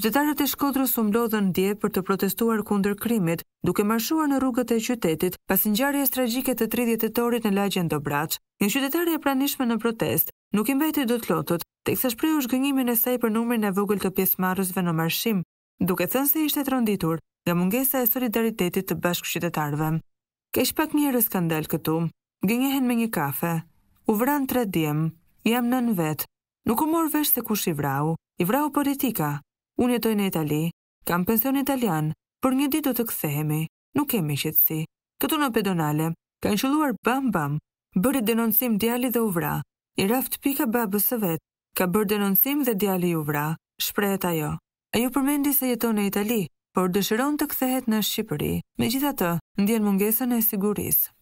Qytetarët e Shkodrës u mblodhën dje për të protestuar kundër krimit, duke marshuar në rrugët e qytetit pas ngjarjes tragjike të 30 tetorit në lagjen Dobraç. Një qytetar e pranishme në protest nuk i mbajti dot lotët, teksa shprehu zhgënjimin e saj për numrin e vogël të pjesëmarrësve në marshim, duke thënë se ishte tronditur nga mungesa e solidaritetit të bashkëqytetarëve. Kesh pak njerëz kanë dalë këtu. Gënjehen me një kafe. U vran tre djem. Jam nën vet. Nuk u mor vesh se kush i vrau. I vrau politika, Unë jetoj në Itali, kam pension italian, për një ditë do të kthehemi. Nuk kemi qetësi. Këtu në pedonale kanë qelluar bam bam, bëri denoncim djali dhe u vra. I raft pika babës së vet, ka bërë denoncim dhe djali u vra. Shprehet ajo. Ajo përmendi se jeton në Itali, por dëshiron të kthehet në Shqipëri. Megjithatë, ndjen mungesën e sigurisë.